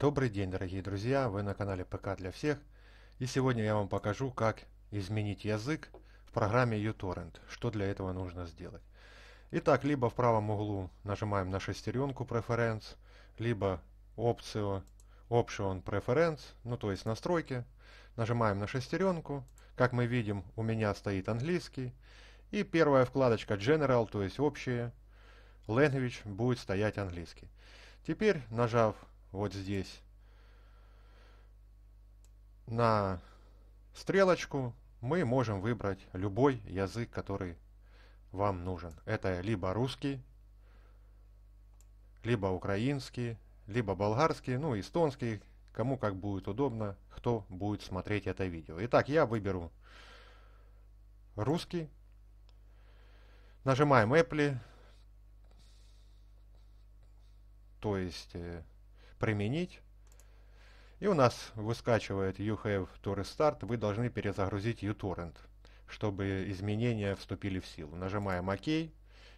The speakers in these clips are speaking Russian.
Добрый день, дорогие друзья! Вы на канале ПК для всех. И сегодня я вам покажу, как изменить язык в программе uTorrent. Что для этого нужно сделать. Итак, либо в правом углу нажимаем на шестеренку Preference, либо опцию Option Preference, ну то есть настройки. Нажимаем на шестеренку. Как мы видим, у меня стоит английский. И первая вкладочка General, то есть общие. Language будет стоять английский. Теперь, нажав вот здесь на стрелочку мы можем выбрать любой язык, который вам нужен. Это либо русский, либо украинский, либо болгарский, ну, эстонский, кому как будет удобно, кто будет смотреть это видео. Итак, я выберу русский. Нажимаем Apple, то есть э, «Применить». И у нас выскачивает «You have to restart», вы должны перезагрузить uTorrent, чтобы изменения вступили в силу. Нажимаем «Ок»,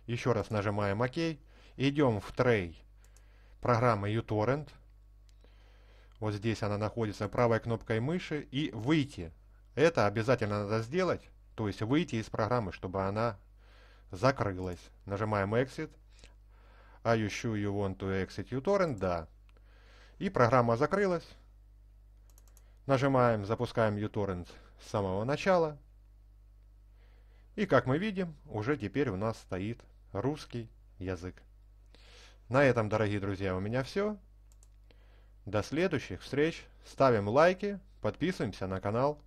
еще раз нажимаем «Ок», идем в трей программы uTorrent, вот здесь она находится, правой кнопкой мыши и «Выйти». Это обязательно надо сделать, то есть выйти из программы, чтобы она закрылась. Нажимаем «Exit». «Are you sure you want to exit uTorrent?» Да. И программа закрылась. Нажимаем, запускаем uTorrent с самого начала. И как мы видим, уже теперь у нас стоит русский язык. На этом, дорогие друзья, у меня все. До следующих встреч. Ставим лайки, подписываемся на канал.